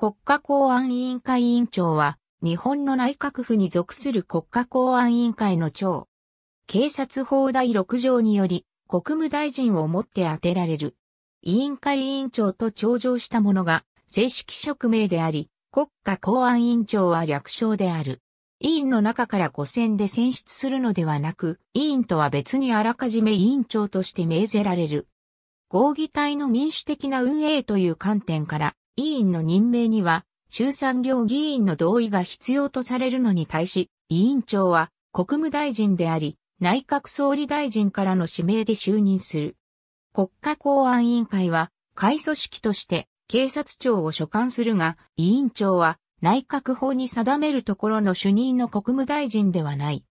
国家公安委員会委員長は、日本の内閣府に属する国家公安委員会の長。警察法第6条により、国務大臣をもって当てられる。委員会委員長と頂上した者が、正式職名であり、国家公安委員長は略称である。委員の中から5選で選出するのではなく、委員とは別にあらかじめ委員長として命ぜられる。合議体の民主的な運営という観点から、委員の任命には、衆参両議員の同意が必要とされるのに対し、委員長は国務大臣であり、内閣総理大臣からの指名で就任する。国家公安委員会は、会組織として警察庁を所管するが、委員長は内閣法に定めるところの主任の国務大臣ではない。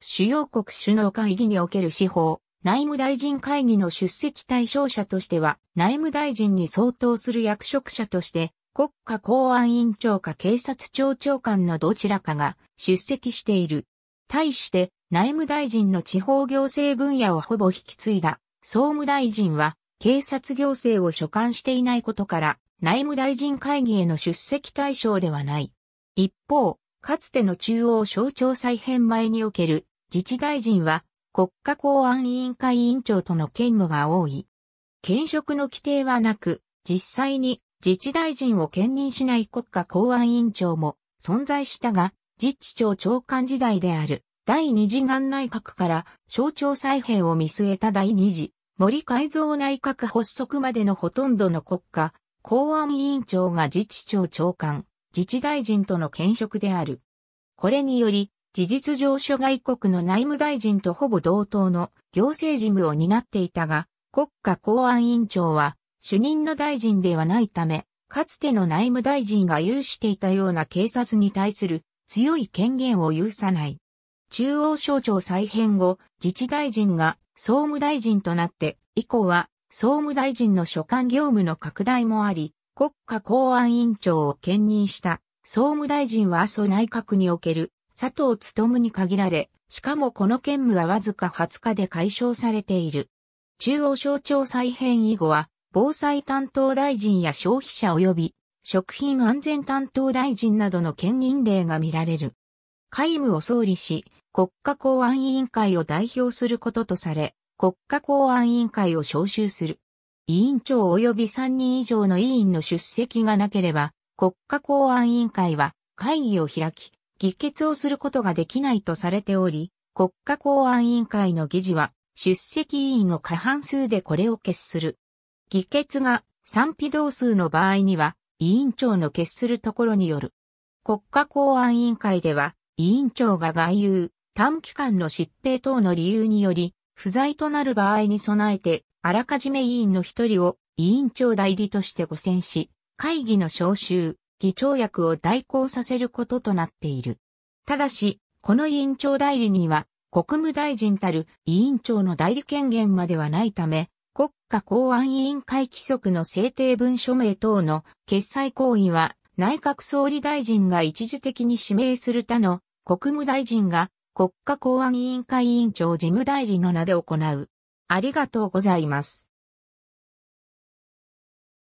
主要国首脳会議における司法、内務大臣会議の出席対象者としては、内務大臣に相当する役職者として、国家公安委員長か警察庁長官のどちらかが出席している。対して、内務大臣の地方行政分野をほぼ引き継いだ、総務大臣は、警察行政を所管していないことから、内務大臣会議への出席対象ではない。一方、かつての中央省庁再編前における自治大臣は国家公安委員会委員長との兼務が多い。兼職の規定はなく、実際に自治大臣を兼任しない国家公安委員長も存在したが、自治庁長官時代である第二次元内閣から省庁再編を見据えた第二次森改造内閣発足までのほとんどの国家公安委員長が自治庁長官、自治大臣との兼職である。これにより、事実上諸外国の内務大臣とほぼ同等の行政事務を担っていたが、国家公安委員長は主任の大臣ではないため、かつての内務大臣が有していたような警察に対する強い権限を有さない。中央省庁再編後、自治大臣が総務大臣となって、以降は総務大臣の所管業務の拡大もあり、国家公安委員長を兼任した総務大臣は阿蘇内閣における佐藤勤に限られ、しかもこの兼務はわずか20日で解消されている。中央省庁再編以後は、防災担当大臣や消費者及び食品安全担当大臣などの兼任例が見られる。会務を総理し、国家公安委員会を代表することとされ、国家公安委員会を招集する。委員長及び3人以上の委員の出席がなければ、国家公安委員会は会議を開き、議決をすることができないとされており、国家公安委員会の議事は出席委員の過半数でこれを決する。議決が賛否同数の場合には委員長の決するところによる。国家公安委員会では委員長が外遊、短期間の疾病等の理由により不在となる場合に備えてあらかじめ委員の一人を委員長代理として互選し、会議の招集、議長役を代行させることとなっている。ただし、この委員長代理には、国務大臣たる委員長の代理権限まではないため、国家公安委員会規則の制定文書名等の決裁行為は内閣総理大臣が一時的に指名する他の国務大臣が国家公安委員会委員長事務代理の名で行う。ありがとうございます。